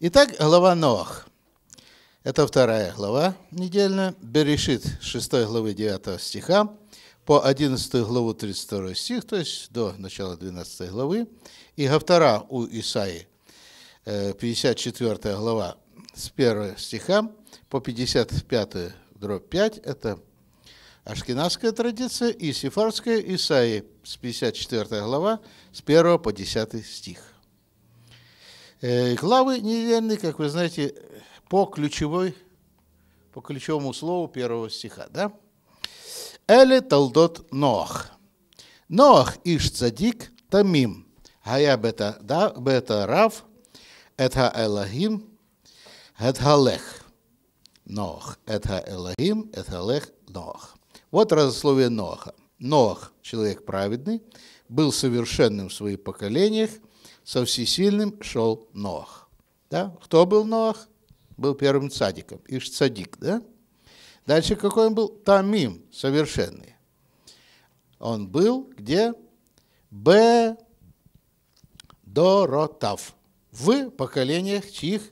Итак, глава Ноах. Это вторая глава недельная. Берешит 6 главы 9 стиха по 11 главу 32 стих, то есть до начала 12 главы. И Гавтара у Исаи 54 э, глава с 1 стиха по 55 дробь 5. Это Ашкенадская традиция и Сефардская Исаи с 54 глава с 1 по 10 стих. Э, главы недельные, как вы знаете, по ключевой, по ключевому слову первого стиха, да? Эле толдот Ноах. Ноах иш цадик тамим. Гая бета, да, бета рав, Это элахим, Это лех. Ноах, Это элахим, Это лех Ноах. Вот разословие Ноаха. Ноах, человек праведный, был совершенным в своих поколениях – со всесильным шел Ноах. Да? Кто был Ноах? Был первым цадиком, Иш цадик, да? Дальше какой он был? Тамим, совершенный. Он был где? Б. Доротав. В поколениях чьих?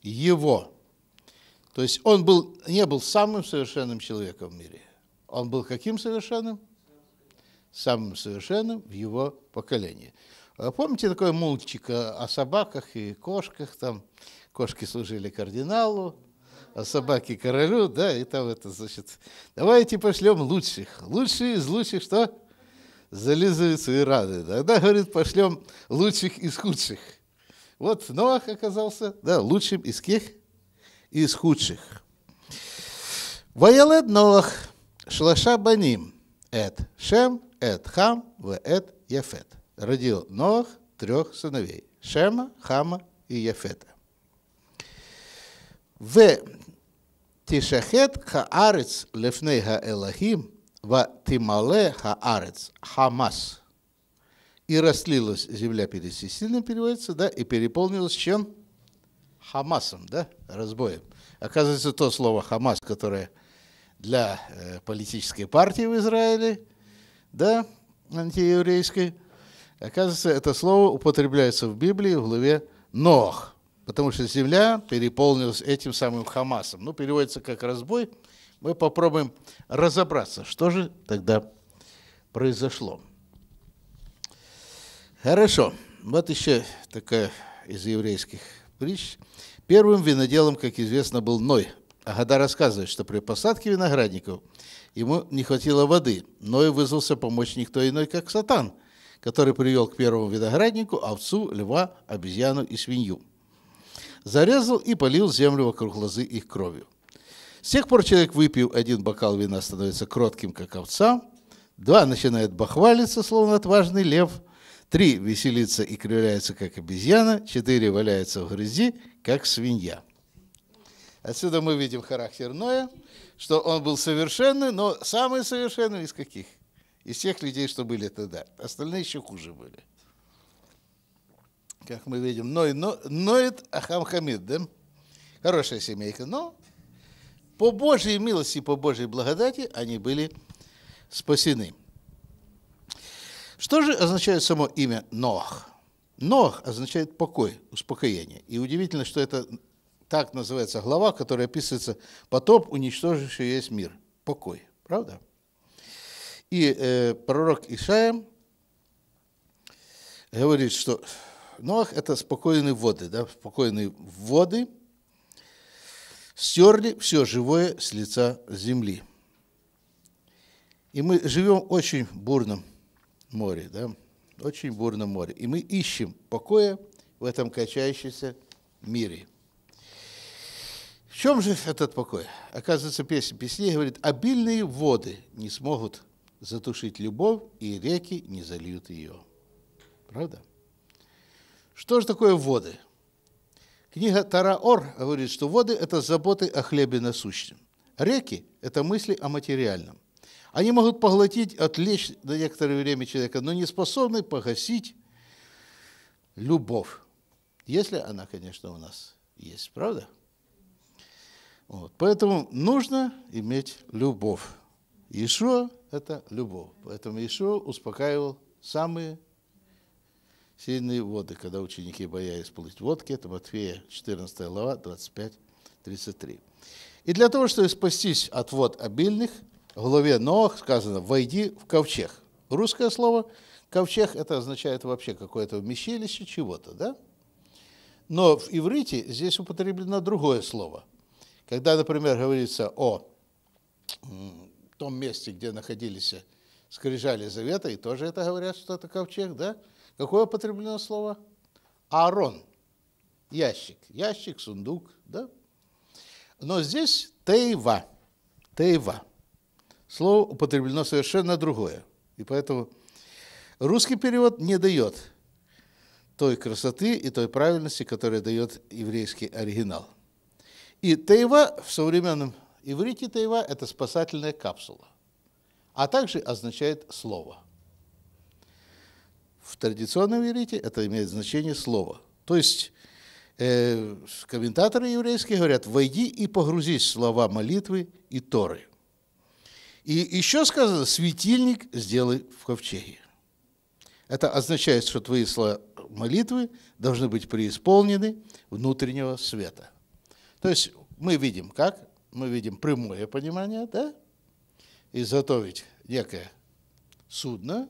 Его. То есть он был, не был самым совершенным человеком в мире. Он был каким совершенным? Самым совершенным в его поколении. Э, помните такой мультик о собаках и кошках? Там кошки служили кардиналу, а собаки королю, да, и там это, значит, давайте пошлем лучших. Лучшие из лучших что? Зализываются и рады. Тогда, говорит, пошлем лучших из худших. Вот Ноах оказался, да, лучшим из каких? Из худших. Ваялед Ноах, Шлаша Баним, эт Шем, эт Хам, в эт Яфет родил Ноах трех сыновей – Шема, Хама и Ефета В Тишахет Хаарец Лефней Элахим в Тимале Хаарец Хамас. И раслилась земля перед Сесином, переводится, да, и переполнилась чем? Хамасом, да, разбоем. Оказывается, то слово Хамас, которое для э, политической партии в Израиле, да, антиеврейской, Оказывается, это слово употребляется в Библии в главе «Нох», потому что земля переполнилась этим самым Хамасом. Ну, переводится как «разбой». Мы попробуем разобраться, что же тогда произошло. Хорошо. Вот еще такая из еврейских притч. Первым виноделом, как известно, был Ной. Агада рассказывает, что при посадке виноградников ему не хватило воды. Ной вызвался помочь никто иной, как Сатан, который привел к первому винограднику овцу, льва, обезьяну и свинью. Зарезал и полил землю вокруг лозы их кровью. С тех пор человек, выпив один бокал вина, становится кротким, как овца. Два, начинает бахвалиться, словно отважный лев. Три, веселится и кривляется, как обезьяна. Четыре, валяется в грязи, как свинья. Отсюда мы видим характер Ноя, что он был совершенный, но самый совершенный из каких – из тех людей, что были тогда. Остальные еще хуже были. Как мы видим, Ной, но, Ноид Ахам Хамид, да? Хорошая семейка, но по Божьей милости, по Божьей благодати они были спасены. Что же означает само имя Ноах? Ноах означает покой, успокоение. И удивительно, что это так называется глава, которая описывается потоп, уничтоживший весь мир. Покой. Правда? И э, пророк Ишая говорит, что Ноах – это спокойные воды, да, спокойные воды стерли все живое с лица земли. И мы живем в очень бурном море, да, очень бурном море. И мы ищем покоя в этом качающемся мире. В чем же этот покой? Оказывается, песня песни говорит, обильные воды не смогут затушить любовь, и реки не зальют ее. Правда? Что же такое воды? Книга Тараор говорит, что воды – это заботы о хлебе насущном. Реки – это мысли о материальном. Они могут поглотить, отвлечь на некоторое время человека, но не способны погасить любовь. Если она, конечно, у нас есть, правда? Вот. Поэтому нужно иметь любовь. Ишуа это любовь. Поэтому Иешуа успокаивал самые сильные воды, когда ученики боялись плыть водки. Это Матфея 14 глава, 25-33. И для того, чтобы спастись от вод обильных, в главе Ноах сказано «войди в ковчег». Русское слово «ковчег» это означает вообще какое-то вмещилище чего-то, да? Но в иврите здесь употреблено другое слово. Когда, например, говорится о том месте, где находились э, скрижали завета, и тоже это говорят, что это ковчег, да? Какое употреблено слово? Аарон. Ящик. Ящик, сундук, да? Но здесь тейва. Тейва. Слово употреблено совершенно другое. И поэтому русский перевод не дает той красоты и той правильности, которая дает еврейский оригинал. И тейва в современном иврите Тайва – это спасательная капсула, а также означает «слово». В традиционном иврите это имеет значение «слово». То есть э, комментаторы еврейские говорят «войди и погрузись в слова молитвы и Торы». И еще сказано «светильник сделай в ковчеге». Это означает, что твои слова молитвы должны быть преисполнены внутреннего света. То есть мы видим, как мы видим прямое понимание, да? Изготовить некое судно,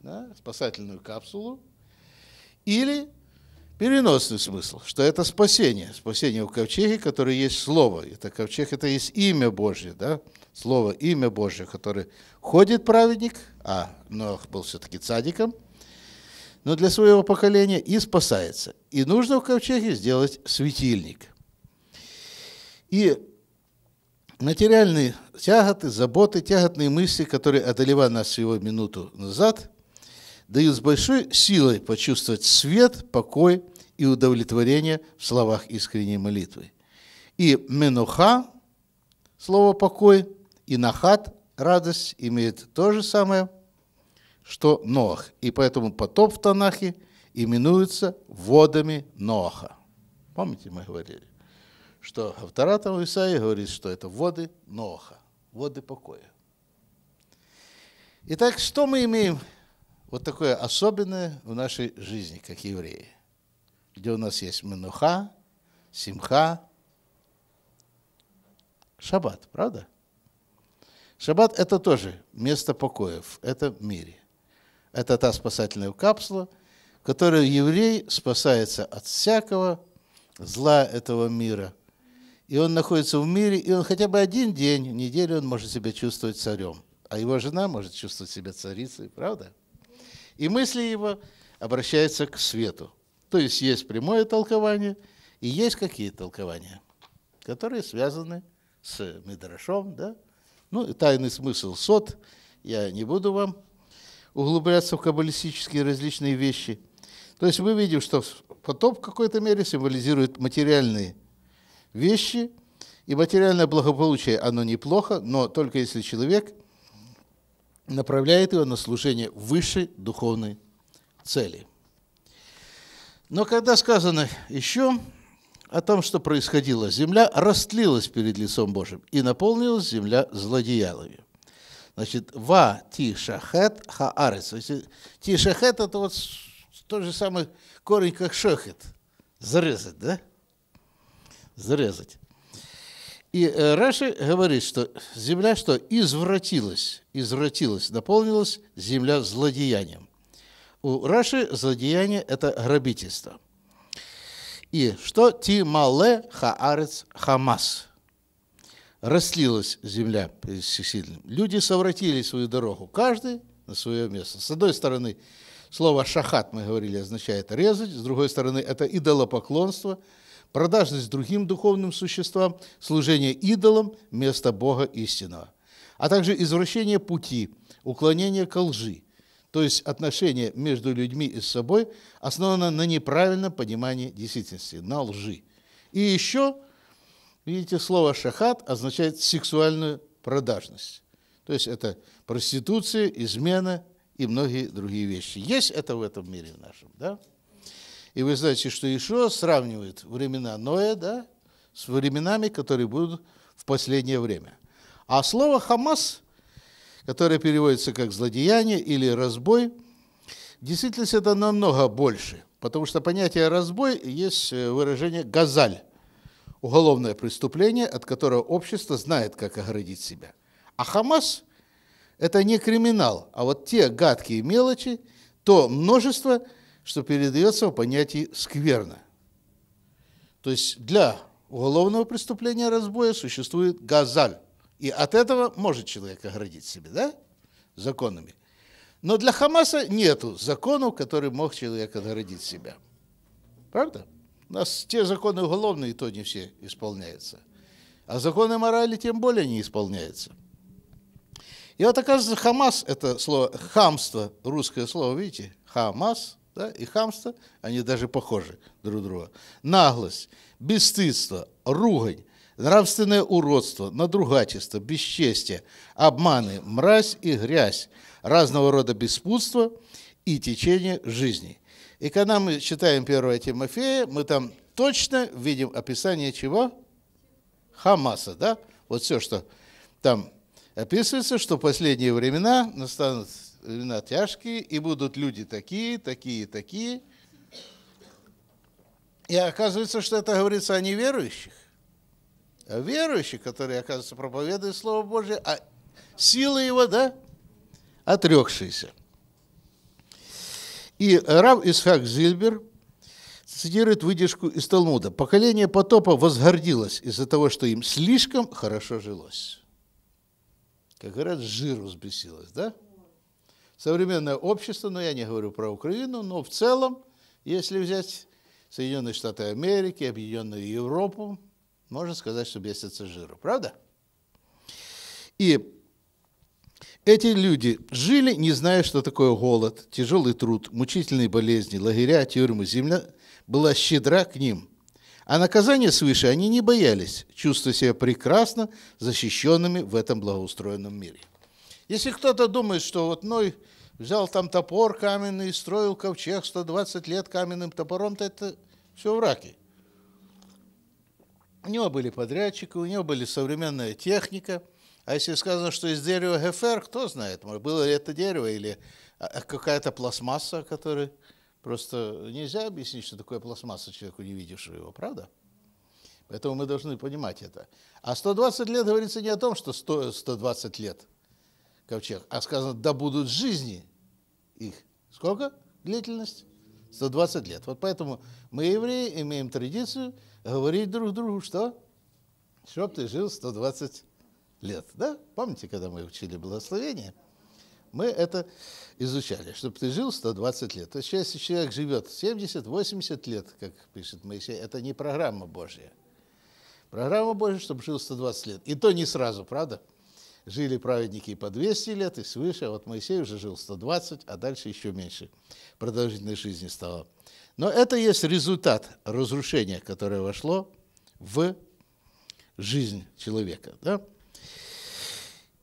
да? спасательную капсулу, или переносный смысл, что это спасение, спасение в ковчеге, которое есть слово. Это ковчег, это есть имя Божье, да? Слово, имя Божье, которое ходит праведник, а Ноах был все-таки цадиком, но для своего поколения и спасается. И нужно в ковчеге сделать светильник – и материальные тяготы, заботы, тяготные мысли, которые одолевали нас всего минуту назад, дают с большой силой почувствовать свет, покой и удовлетворение в словах искренней молитвы. И менуха, слово «покой», и нахат, радость, имеет то же самое, что Ноах. И поэтому потоп в Танахе именуется водами Ноаха. Помните, мы говорили? что Автора там Исаия говорит, что это воды Ноха, воды покоя. Итак, что мы имеем вот такое особенное в нашей жизни, как евреи, где у нас есть Менуха, Симха, Шаббат, правда? Шаббат – это тоже место покоя в этом мире. Это та спасательная капсула, в еврей спасается от всякого зла этого мира, и он находится в мире, и он хотя бы один день в неделю он может себя чувствовать царем. А его жена может чувствовать себя царицей, правда? И мысли его обращаются к свету. То есть есть прямое толкование, и есть какие-то толкования, которые связаны с Мидрашом, да? Ну, и тайный смысл сот, я не буду вам углубляться в каббалистические различные вещи. То есть мы видим, что потоп в какой-то мере символизирует материальные вещи, и материальное благополучие, оно неплохо, но только если человек направляет его на служение высшей духовной цели. Но когда сказано еще о том, что происходило, земля растлилась перед лицом Божьим, и наполнилась земля злодеялами. Значит, ва ти шахет хаарес. Ти шахет – это вот тот же самый корень, как шохет. Зарезать, да? зарезать. И э, Раши говорит, что земля что? Извратилась, извратилась, наполнилась земля злодеянием. У Раши злодеяние – это грабительство. И что? ти мале хаарец хамас. Растлилась земля сильным. Люди совратили свою дорогу, каждый на свое место. С одной стороны, слово «шахат», мы говорили, означает «резать», с другой стороны, это идолопоклонство – продажность другим духовным существам, служение идолам вместо Бога истинного, а также извращение пути, уклонение ко лжи, то есть отношение между людьми и собой основано на неправильном понимании действительности, на лжи. И еще, видите, слово «шахат» означает сексуальную продажность. То есть это проституция, измена и многие другие вещи. Есть это в этом мире нашем, да? И вы знаете, что Ишуа сравнивает времена Ноя да, с временами, которые будут в последнее время. А слово «Хамас», которое переводится как «злодеяние» или «разбой», в действительности это намного больше, потому что понятие «разбой» есть э, выражение «газаль», уголовное преступление, от которого общество знает, как оградить себя. А «Хамас» – это не криминал, а вот те гадкие мелочи, то множество – что передается в понятии «скверно». То есть для уголовного преступления разбоя существует газаль. И от этого может человек оградить себя, да, законами. Но для Хамаса нету законов, который мог человек оградить себя. Правда? У нас те законы уголовные, то не все исполняются. А законы морали тем более не исполняются. И вот, оказывается, Хамас, это слово хамство, русское слово, видите, Хамас, да, и хамство, они даже похожи друг друга. Наглость, бесстыдство, ругань, нравственное уродство, надругательство, бесчестие, обманы, мразь и грязь, разного рода беспутство и течение жизни. И когда мы читаем 1 Тимофея, мы там точно видим описание чего? Хамаса, да? Вот все, что там описывается, что в последние времена настанут натяжки, и будут люди такие, такие, такие. И оказывается, что это говорится о неверующих. А верующие, которые, оказывается, проповедуют Слово Божие, а силы его, да, отрекшиеся. И Рав Исхак Зильбер цитирует выдержку из Талмуда. «Поколение потопа возгордилось из-за того, что им слишком хорошо жилось». Как говорят, жир взбесилось, да? Да современное общество, но я не говорю про Украину, но в целом, если взять Соединенные Штаты Америки, Объединенную Европу, можно сказать, что бесятся жира, правда? И эти люди жили, не зная, что такое голод, тяжелый труд, мучительные болезни, лагеря, тюрьмы, земля была щедра к ним. А наказания свыше они не боялись, чувствуя себя прекрасно защищенными в этом благоустроенном мире. Если кто-то думает, что вот Ной ну, взял там топор каменный, и строил ковчег 120 лет каменным топором, то это все враки. У него были подрядчики, у него были современная техника. А если сказано, что из дерева ГФР, кто знает, может, было ли это дерево или а, а какая-то пластмасса, которая... Просто нельзя объяснить, что такое пластмасса человеку, не видевшему его, правда? Поэтому мы должны понимать это. А 120 лет говорится не о том, что 100, 120 лет – ковчег, а сказано, да будут жизни их. Сколько длительность? 120 лет. Вот поэтому мы, евреи, имеем традицию говорить друг другу, что? Чтоб ты жил 120 лет. Да? Помните, когда мы учили благословение? Мы это изучали, чтобы ты жил 120 лет. То есть, если человек живет 70-80 лет, как пишет Моисей, это не программа Божья. Программа Божья, чтобы жил 120 лет. И то не сразу, правда? Жили праведники по 200 лет и свыше, а вот Моисей уже жил 120, а дальше еще меньше. Продолжительность жизни стала. Но это есть результат разрушения, которое вошло в жизнь человека. Да?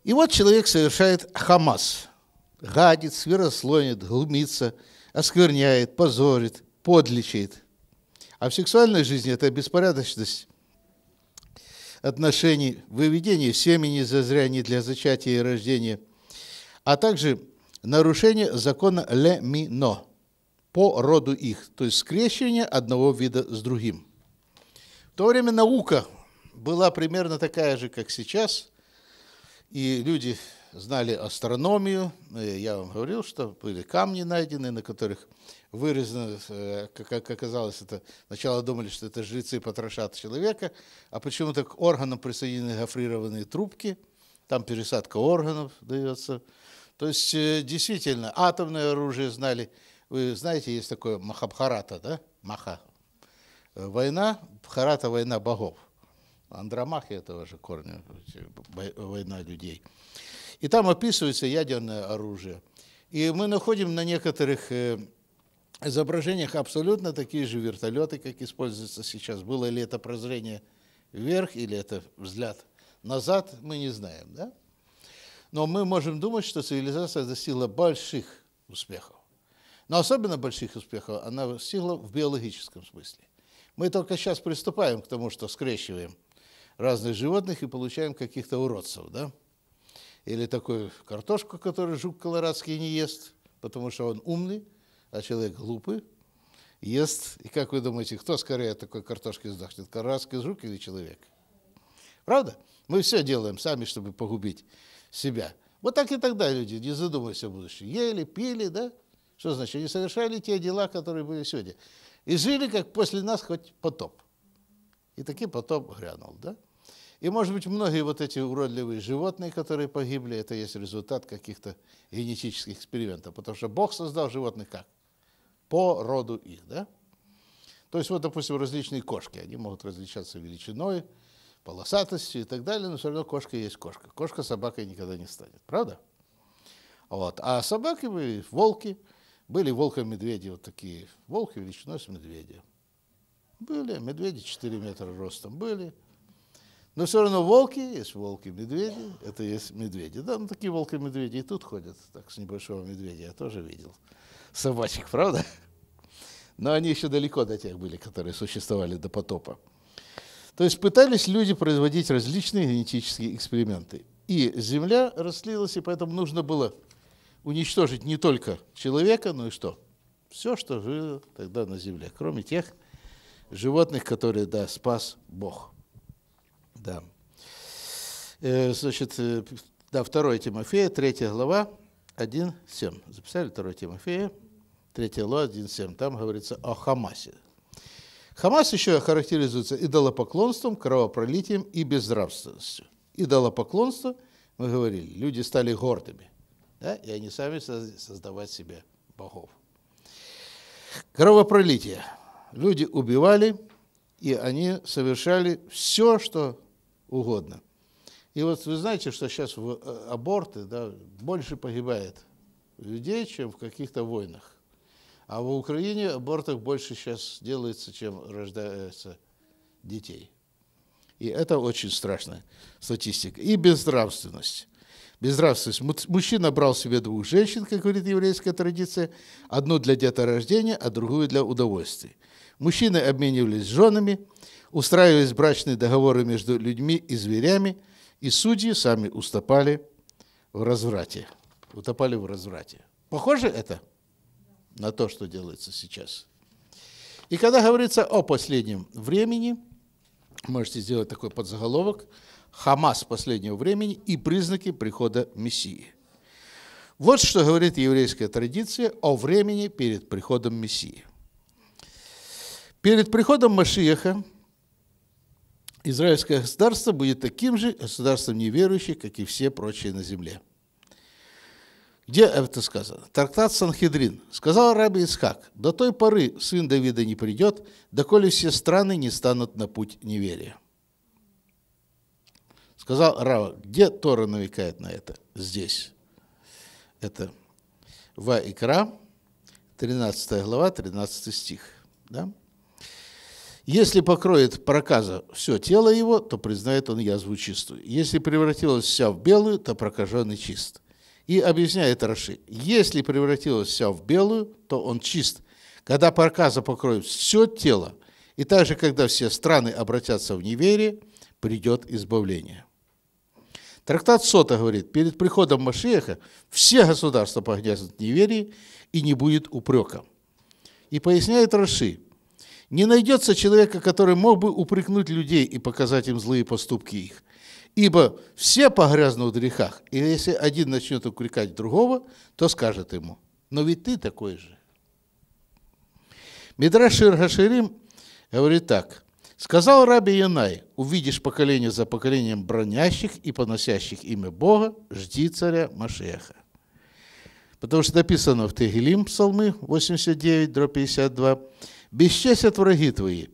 И вот человек совершает хамас. Гадит, сверослонит, глумится, оскверняет, позорит, подлечит. А в сексуальной жизни это беспорядочность отношений, выведение семени зазря не для зачатия и рождения, а также нарушение закона ле-ми-но по роду их, то есть скрещение одного вида с другим. В то время наука была примерно такая же, как сейчас, и люди знали астрономию. Э, я вам говорил, что были камни найдены, на которых вырезано, э, как оказалось, это сначала думали, что это жрецы потрошат человека, а почему-то к органам присоединены гофрированные трубки, там пересадка органов дается. То есть, э, действительно, атомное оружие знали. Вы знаете, есть такое Махабхарата, да? Маха. Война, бхарата война богов. Андромахи – этого же корня, война людей. И там описывается ядерное оружие. И мы находим на некоторых э, изображениях абсолютно такие же вертолеты, как используются сейчас. Было ли это прозрение вверх или это взгляд назад, мы не знаем. Да? Но мы можем думать, что цивилизация достигла больших успехов. Но особенно больших успехов она достигла в биологическом смысле. Мы только сейчас приступаем к тому, что скрещиваем разных животных и получаем каких-то уродцев. Да? Или такую картошку, которую жук колорадский не ест, потому что он умный, а человек глупый, ест. И как вы думаете, кто скорее от такой картошки сдохнет, колорадский жук или человек? Правда? Мы все делаем сами, чтобы погубить себя. Вот так и тогда люди, не задумываясь о будущем, ели, пили, да? Что значит? Они совершали те дела, которые были сегодня. И жили, как после нас, хоть потоп. И таки потоп грянул, да? И, может быть, многие вот эти уродливые животные, которые погибли, это есть результат каких-то генетических экспериментов, потому что Бог создал животных как? По роду их, да? То есть, вот, допустим, различные кошки, они могут различаться величиной, полосатостью и так далее, но все равно кошка есть кошка. Кошка собакой никогда не станет, правда? Вот. А собаки были волки, были волка-медведи, вот такие волки величиной с медведя. Были, медведи 4 метра ростом были – но все равно волки, есть волки-медведи, это есть медведи. Да, ну такие волки-медведи и тут ходят, так, с небольшого медведя я тоже видел. Собачек, правда? Но они еще далеко до тех были, которые существовали до потопа. То есть пытались люди производить различные генетические эксперименты. И земля раслилась, и поэтому нужно было уничтожить не только человека, но и что? Все, что жило тогда на земле, кроме тех животных, которые, да, спас Бог да. Э, значит, э, да, 2 Тимофея, 3 глава, 1.7. Записали 2 Тимофея, 3 глава, 1.7. Там говорится о Хамасе. Хамас еще характеризуется идолопоклонством, кровопролитием и безнравственностью. Идолопоклонство, мы говорили, люди стали гордыми, да, и они сами создавать себе богов. Кровопролитие. Люди убивали, и они совершали все, что угодно. И вот вы знаете, что сейчас в э, аборты да, больше погибает людей, чем в каких-то войнах. А в Украине абортов больше сейчас делается, чем рождается детей. И это очень страшная статистика. И безнравственность. Безнравственность. Мужчина брал себе двух женщин, как говорит еврейская традиция, одну для деторождения, а другую для удовольствия. Мужчины обменивались женами, устраивались брачные договоры между людьми и зверями, и судьи сами уступали в разврате. Утопали в разврате. Похоже это на то, что делается сейчас? И когда говорится о последнем времени, можете сделать такой подзаголовок – Хамас последнего времени и признаки прихода Мессии. Вот что говорит еврейская традиция о времени перед приходом Мессии. Перед приходом Машиеха израильское государство будет таким же государством неверующих, как и все прочие на земле. Где это сказано? Трактат Санхедрин. Сказал раби Исхак, «До той поры сын Давида не придет, доколе все страны не станут на путь неверия». Сказал Рава, где Тора навекает на это? Здесь. Это Ва Икра, 13 глава, 13 стих. Да? Если покроет проказа все тело его, то признает он язву чистую. Если превратилась вся в белую, то прокаженный чист. И объясняет Раши, если превратилась вся в белую, то он чист. Когда проказа покроет все тело, и также, когда все страны обратятся в неверие, придет избавление. Трактат Сота говорит, перед приходом Машиеха все государства погрязнут в неверии и не будет упрека. И поясняет Раши, не найдется человека, который мог бы упрекнуть людей и показать им злые поступки их. Ибо все погрязнут в грехах, и если один начнет упрекать другого, то скажет ему, но ведь ты такой же. Мидраш Иргаширим говорит так, Сказал Раби Янай, увидишь поколение за поколением бронящих и поносящих имя Бога, жди царя Машеха. Потому что написано в Тегелим, Псалмы 89, дробь 52, «Бесчестят враги твои,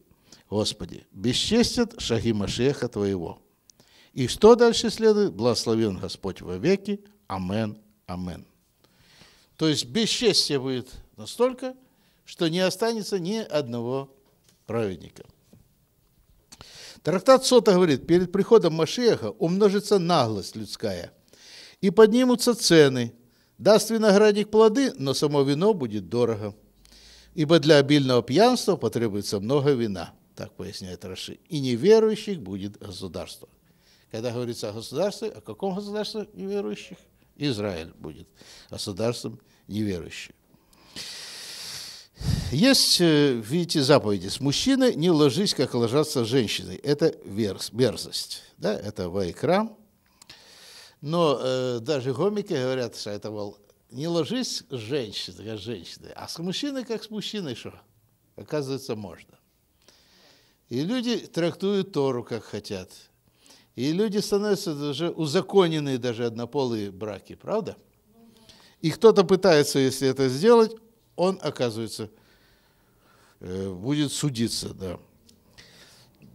Господи, бесчестят шаги Машеха твоего». И что дальше следует? «Благословен Господь во веки, амен, амен». То есть бесчестие будет настолько, что не останется ни одного праведника. Трактат Сота говорит, перед приходом Машеха умножится наглость людская, и поднимутся цены. Даст виноградник плоды, но само вино будет дорого. Ибо для обильного пьянства потребуется много вина, так поясняет Раши, и неверующих будет государство. Когда говорится о государстве, о каком государстве неверующих? Израиль будет государством неверующих. Есть, э, видите, заповеди. С мужчиной не ложись, как ложатся женщиной. Это верс, верзость. Да? Это вайкрам. Но э, даже гомики говорят, что это, был не ложись с женщиной, как с женщиной, а с мужчиной, как с мужчиной, что? Оказывается, можно. И люди трактуют Тору, как хотят. И люди становятся даже узаконенные даже однополые браки, правда? И кто-то пытается, если это сделать, он оказывается Э, будет судиться, да.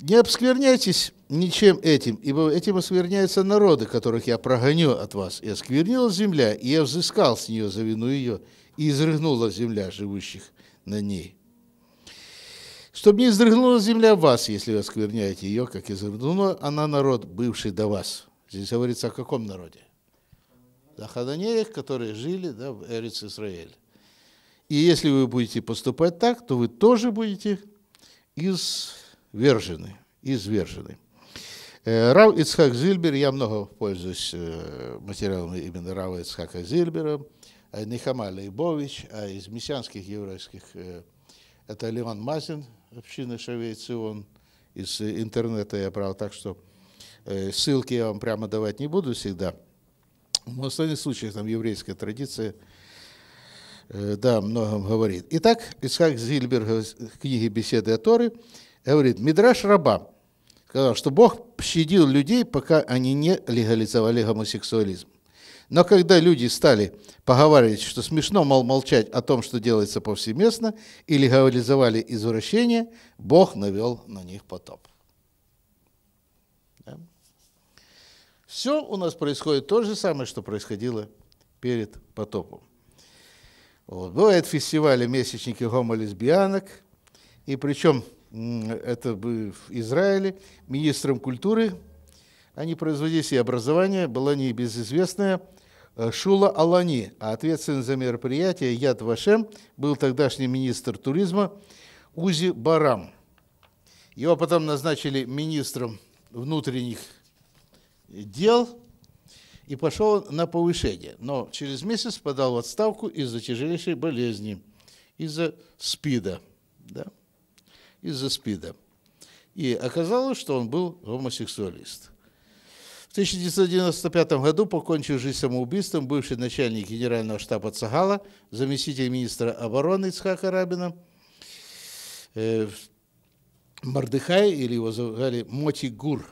Не обскверняйтесь ничем этим, ибо этим оскверняются народы, которых я прогоню от вас. И осквернила земля, и я взыскал с нее за вину ее, и изрыгнула земля живущих на ней. Чтобы не изрыгнула земля вас, если вы оскверняете ее, как изрыгнула она народ, бывший до вас. Здесь говорится о каком народе? О хананеях, которые жили да, в Эрец Израиль. И если вы будете поступать так, то вы тоже будете извержены. извержены. Э, Рав Ицхак Зильбер, я много пользуюсь э, материалами именно Рава Ицхака Зильбера, а Нихама Лейбович, а из мессианских еврейских э, это Леван Мазин, община Шавейцы, он из интернета я брал, так что ссылки я вам прямо давать не буду всегда. Но в остальных случаях там еврейская традиция – да, о многом говорит. Итак, Исхак Зильберг в книге «Беседы о Торе говорит, «Мидраш раба сказал, что Бог щадил людей, пока они не легализовали гомосексуализм. Но когда люди стали поговаривать, что смешно, мол, молчать о том, что делается повсеместно, и легализовали извращение, Бог навел на них потоп. Да? Все у нас происходит то же самое, что происходило перед потопом. Вот. Бывают ну, фестивали месячники гомо-лесбиянок, и причем это в Израиле министром культуры, они производили и образование, была небезызвестная э, Шула Алани, а ответственным за мероприятие Яд Вашем был тогдашний министр туризма Узи Барам. Его потом назначили министром внутренних дел, и пошел на повышение, но через месяц подал в отставку из-за тяжелейшей болезни, из-за СПИДа. Да? Из-за СПИДа. И оказалось, что он был гомосексуалист. В 1995 году, покончив жизнь самоубийством, бывший начальник генерального штаба Цагала, заместитель министра обороны Ицхака Рабина, э, Мардыхай, или его звали Моти Гур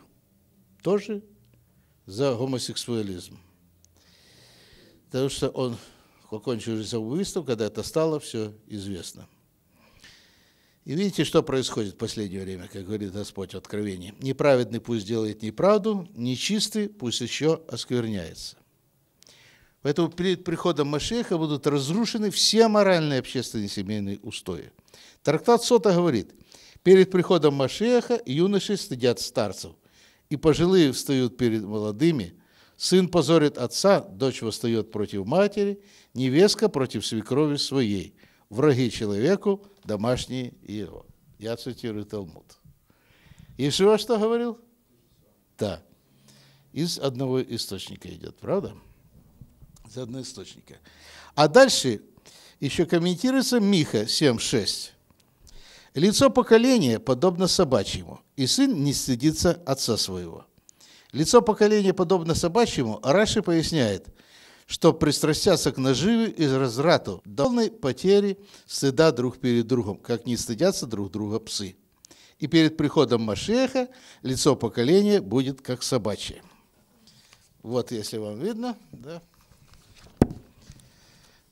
тоже за гомосексуализм. Потому что он покончил жизнь самоубийством, когда это стало все известно. И видите, что происходит в последнее время, как говорит Господь в Откровении. Неправедный пусть делает неправду, нечистый пусть еще оскверняется. Поэтому перед приходом Машеха будут разрушены все моральные общественные семейные устои. Трактат Сота говорит, перед приходом Машеха юноши стыдят старцев, и пожилые встают перед молодыми. Сын позорит отца, дочь восстает против матери, невестка против свекрови своей. Враги человеку – домашние его. Я цитирую Талмуд. Ишуа что говорил? Да. Из одного источника идет, правда? Из одного источника. А дальше еще комментируется Миха 7.6. Лицо поколения подобно собачьему, и сын не стыдится отца своего. Лицо поколения подобно собачьему, Раши поясняет, что пристрастятся к наживе и разрату, полной потери стыда друг перед другом, как не стыдятся друг друга псы. И перед приходом Машеха лицо поколения будет как собачье. Вот, если вам видно, да.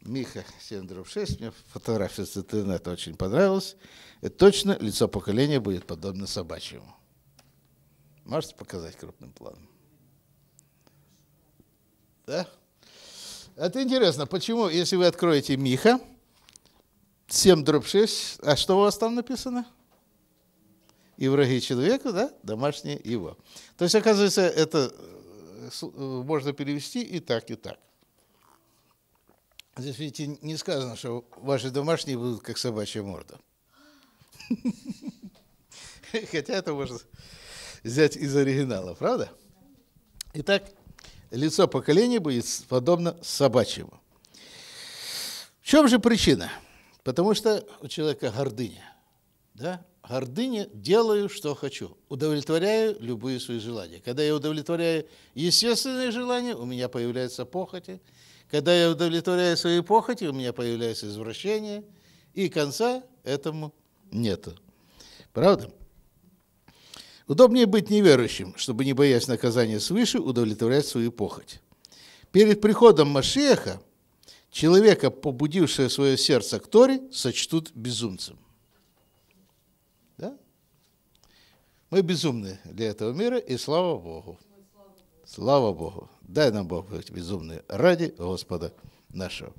Миха Сендеров 6, мне фотография с интернета очень понравилась. Это точно лицо поколения будет подобно собачьему. Можете показать крупным планом? Да? Это интересно, почему, если вы откроете Миха, 7 дробь 6, а что у вас там написано? И враги человека, да, домашние его. То есть, оказывается, это э, э, можно перевести и так, и так. Здесь, видите, не сказано, что ваши домашние будут как собачья морда. Хотя это можно взять из оригинала, правда? Итак, лицо поколения будет подобно собачьему. В чем же причина? Потому что у человека гордыня. Да? Гордыня – делаю, что хочу, удовлетворяю любые свои желания. Когда я удовлетворяю естественные желания, у меня появляются похоти – когда я удовлетворяю свои похоти, у меня появляется извращение, и конца этому нету. Правда? Удобнее быть неверующим, чтобы, не боясь наказания свыше, удовлетворять свою похоть. Перед приходом Машеха человека, побудившего свое сердце к Торе, сочтут безумцем. Да? Мы безумны для этого мира, и слава Богу. Слава Богу! Дай нам Бог быть безумны ради Господа нашего.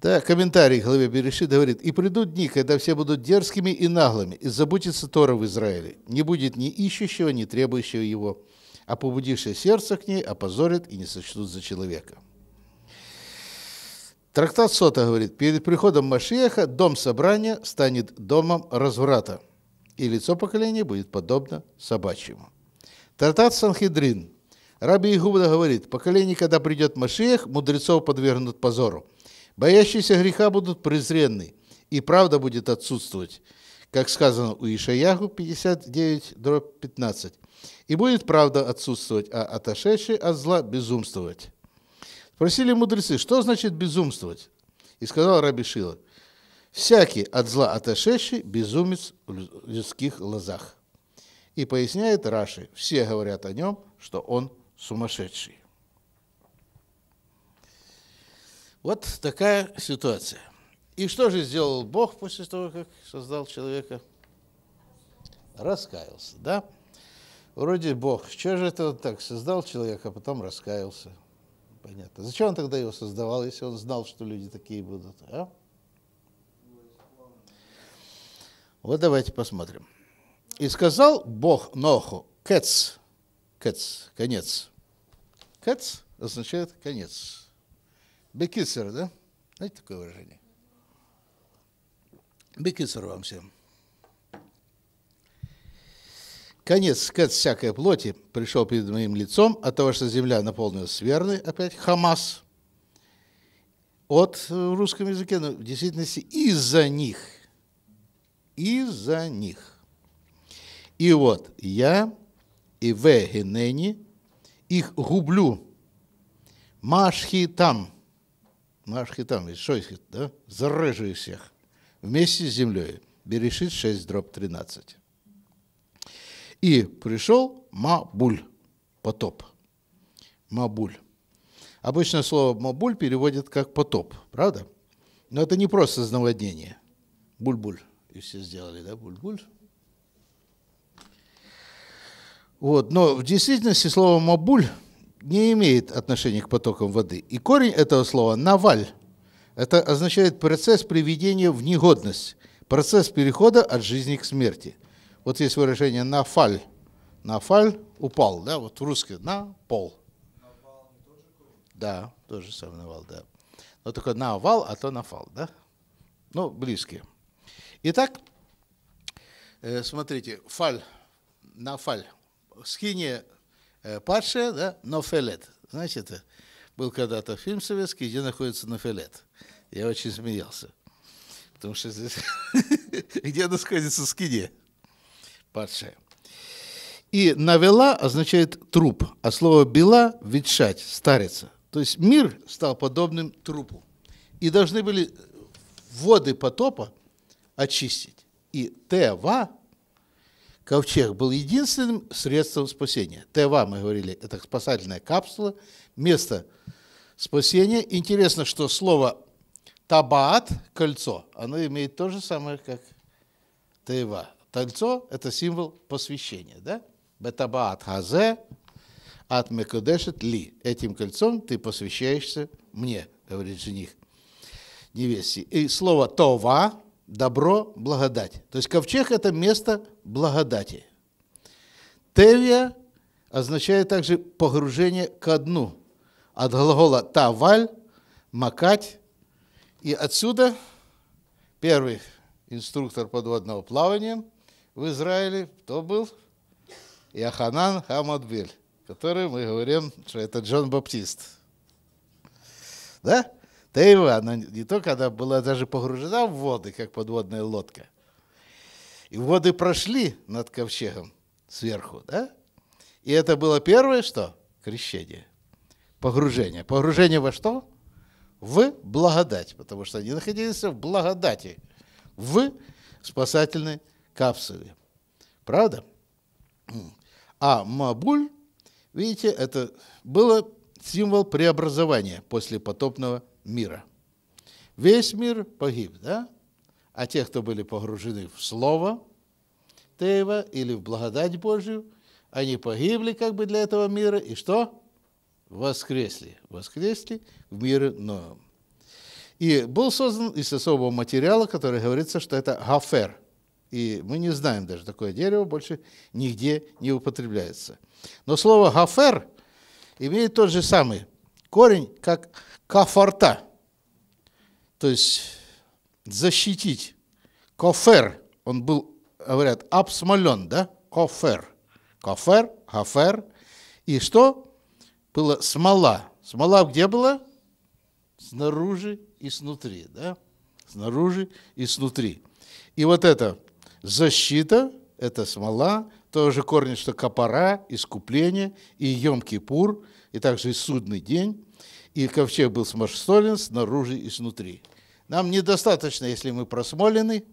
Да, комментарий к главе Берешит говорит, «И придут дни, когда все будут дерзкими и наглыми, и забудется Тора в Израиле. Не будет ни ищущего, ни требующего его, а побудившее сердце к ней опозорят и не сочтут за человека». Трактат Сота говорит, «Перед приходом Машиеха дом собрания станет домом разврата, и лицо поколения будет подобно собачьему». Тартат Санхедрин. Раби Игуда говорит, поколение, когда придет Машиях, мудрецов подвергнут позору. Боящиеся греха будут презренны, и правда будет отсутствовать, как сказано у Ишаяху 59, дробь 15. И будет правда отсутствовать, а отошедший от зла безумствовать. Спросили мудрецы, что значит безумствовать? И сказал Раби Шила, всякий от зла отошедший безумец в людских глазах. И поясняет Раши, все говорят о нем, что он сумасшедший. Вот такая ситуация. И что же сделал Бог после того, как создал человека? Раскаялся, да? Вроде Бог, что же это он так создал человека, а потом раскаялся? Понятно. Зачем он тогда его создавал, если он знал, что люди такие будут, а? Вот давайте посмотрим. И сказал Бог Ноху, кец, кец, конец. Кец означает конец. Бекицер, да? Знаете такое выражение? Бекицер вам всем. Конец, кец всякой плоти пришел перед моим лицом от того, что земля наполнилась сверной, опять хамас. От э, в русском языке, но ну, в действительности из-за них. Из-за них и вот я и в генени их гублю. Машхи там. Машхи там, что их, да? Зарежу их всех. Вместе с землей. Берешит 6 дробь 13. И пришел Мабуль, потоп. Мабуль. Обычно слово «мабуль» переводят как «потоп», правда? Но это не просто наводнение. Буль-буль. И все сделали, да, буль-буль. Вот. Но в действительности слово «мабуль» не имеет отношения к потокам воды. И корень этого слова «наваль». Это означает процесс приведения в негодность, процесс перехода от жизни к смерти. Вот есть выражение «нафаль». «Нафаль» – упал, да, вот в русском «на пол». да, тоже самое «навал», да. Но только «навал», а то «нафал», да? Ну, близкие. Итак, э, смотрите, «фаль», «нафаль» скине э, падшая, да, Нофелет, Знаете, это был когда-то фильм советский, где находится Нофелет. Я очень смеялся. Потому что здесь... где она сходится скине? Падшая. И навела означает труп, а слово бела – ветшать, стариться. То есть мир стал подобным трупу. И должны были воды потопа очистить. И Тева Ковчег был единственным средством спасения. Тева, мы говорили, это спасательная капсула, место спасения. Интересно, что слово табаат, кольцо, оно имеет то же самое, как Тева. Кольцо – это символ посвящения, да? Бетабаат хазе, от мекодешет ли. Этим кольцом ты посвящаешься мне, говорит жених невесте. И слово това, добро, благодать. То есть ковчег – это место благодати. Тевия означает также погружение ко дну. От глагола «таваль» – «макать». И отсюда первый инструктор подводного плавания в Израиле, кто был? Яханан Хамадбель, который мы говорим, что это Джон Баптист. Да? Тейва, она не только она была даже погружена в воды, как подводная лодка. И воды прошли над ковчегом сверху, да? И это было первое что? Крещение. Погружение. Погружение во что? В благодать, потому что они находились в благодати, в спасательной капсуле. Правда? А Мабуль, видите, это было символ преобразования после потопного мира. Весь мир погиб, да? А те, кто были погружены в Слово Теева или в благодать Божью, они погибли как бы для этого мира, и что? Воскресли. Воскресли в мире новом. И был создан из особого материала, который говорится, что это гафер. И мы не знаем даже, такое дерево больше нигде не употребляется. Но слово гафер имеет тот же самый корень, как кафарта, то есть защитить. Кофер, он был, говорят, обсмолен, да? Кофер. Кофер, хафер. И что? Была смола. Смола где была? Снаружи и снутри, да? Снаружи и снутри. И вот это защита, это смола, тоже корни, что копора, искупление, и Йом-Кипур, и также и судный день. И ковчег был смолен снаружи и снутри. Нам недостаточно, если мы просмолены,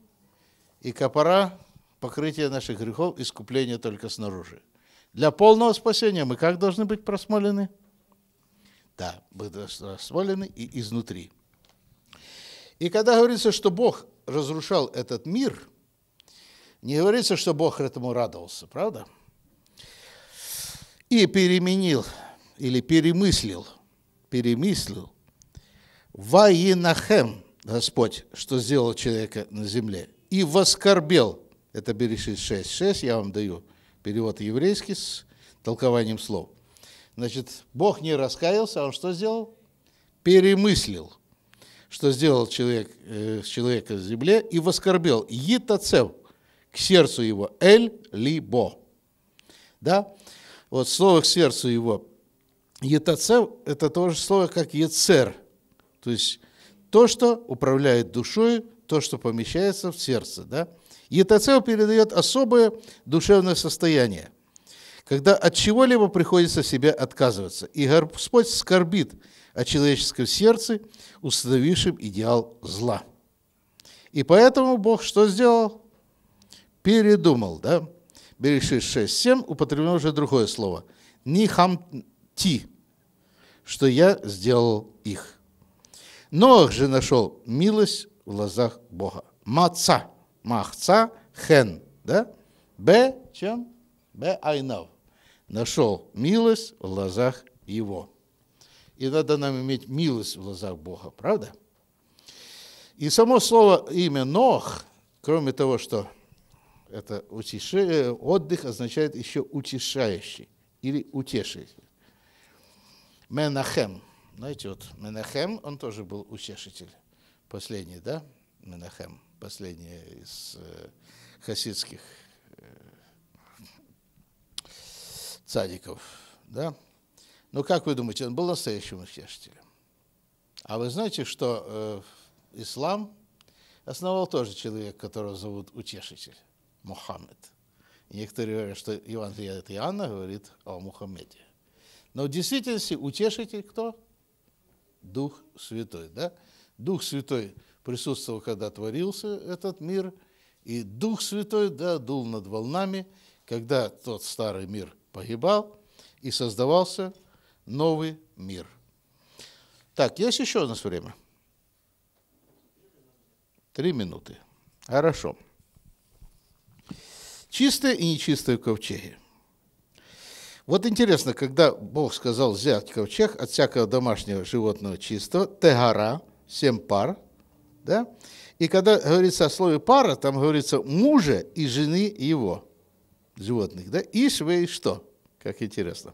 и копора покрытие наших грехов, искупление только снаружи. Для полного спасения мы как должны быть просмолены? Да, мы просмолены и изнутри. И когда говорится, что Бог разрушал этот мир, не говорится, что Бог этому радовался, правда? И переменил или перемыслил – перемыслил, «Ваинахем» Господь, что сделал человека на земле, и воскорбел. Это Берешит 6.6, я вам даю перевод еврейский с толкованием слов. Значит, Бог не раскаялся, а Он что сделал? Перемыслил, что сделал человек, э, человека с земле, и воскорбел. Етацев к сердцу его, эль-либо. Да? Вот слово к сердцу его Етацев – это то же слово, как ецер, то есть то, что управляет душой, то, что помещается в сердце. Да? Етацев передает особое душевное состояние, когда от чего-либо приходится себя отказываться, и Господь скорбит о человеческом сердце, установившем идеал зла. И поэтому Бог что сделал? Передумал, да? Берешит 6.7 употреблено уже другое слово. Нихамти что я сделал их. Ноах же нашел милость в глазах Бога. Маца, махца, хен, да? Б, чем? Б, айнав. Нашел милость в глазах его. И надо нам иметь милость в глазах Бога, правда? И само слово имя Нох, кроме того, что это утеше, отдых означает еще утешающий или утешитель. Менахем. Знаете, вот Менахем, он тоже был утешитель. Последний, да? Менахем. Последний из э, хасидских э, цадиков, да? Ну, как вы думаете, он был настоящим утешителем? А вы знаете, что э, ислам основал тоже человек, которого зовут утешитель, Мухаммед. И некоторые говорят, что Иван от Иоанна говорит о Мухаммеде. Но в действительности утешитель кто? Дух Святой, да? Дух Святой присутствовал, когда творился этот мир, и Дух Святой, да, дул над волнами, когда тот старый мир погибал, и создавался новый мир. Так, есть еще у нас время? Три минуты. Хорошо. Чистые и нечистые ковчеги. Вот интересно, когда Бог сказал взять ковчег от всякого домашнего животного чистого, тегара, семь пар, да? И когда говорится о слове пара, там говорится мужа и жены его, животных, да? И вы и что? Как интересно.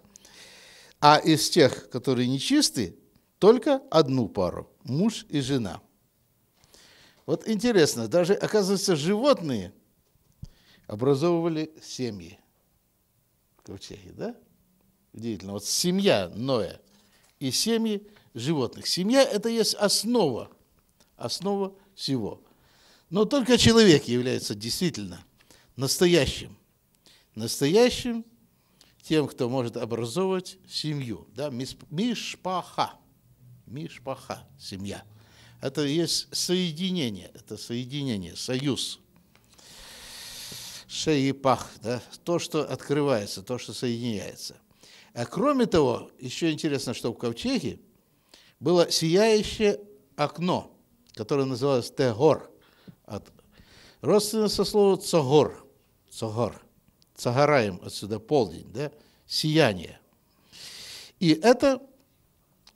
А из тех, которые нечисты, только одну пару – муж и жена. Вот интересно, даже, оказывается, животные образовывали семьи. В ковчеге, да? Удивительно. Вот семья Ноя и семьи животных. Семья – это есть основа, основа всего. Но только человек является действительно настоящим, настоящим тем, кто может образовывать семью. Да? Мишпаха. Мишпаха – семья. Это есть соединение, это соединение, союз – шеи и пах, да, то, что открывается, то, что соединяется. А кроме того, еще интересно, что в ковчеге было сияющее окно, которое называлось Тегор, от, родственно со слова Цагор, Цагор, Цагараем отсюда полдень, да, сияние. И это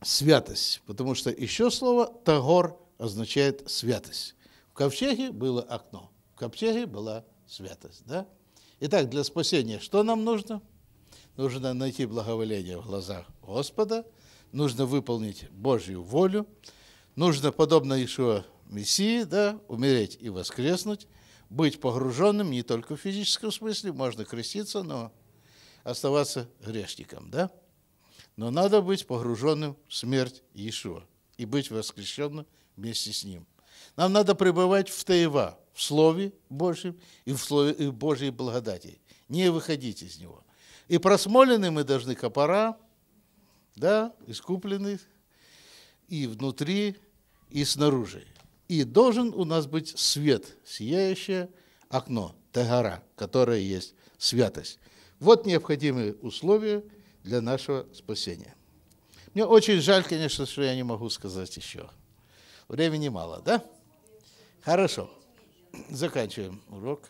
святость, потому что еще слово Тагор означает святость. В ковчеге было окно, в ковчеге была святость. Да? Итак, для спасения что нам нужно? Нужно найти благоволение в глазах Господа, нужно выполнить Божью волю, нужно, подобно Ишуа Мессии, да, умереть и воскреснуть, быть погруженным не только в физическом смысле, можно креститься, но оставаться грешником, да? Но надо быть погруженным в смерть Иешуа и быть воскрешенным вместе с ним. Нам надо пребывать в Таева, в Слове Божьем и в Слове и в Божьей благодати. Не выходите из него. И просмолены мы должны копора, да, искуплены и внутри, и снаружи. И должен у нас быть свет, сияющее окно, тагара, которое есть святость. Вот необходимые условия для нашего спасения. Мне очень жаль, конечно, что я не могу сказать еще. Времени мало, да? Хорошо заканчиваем урок.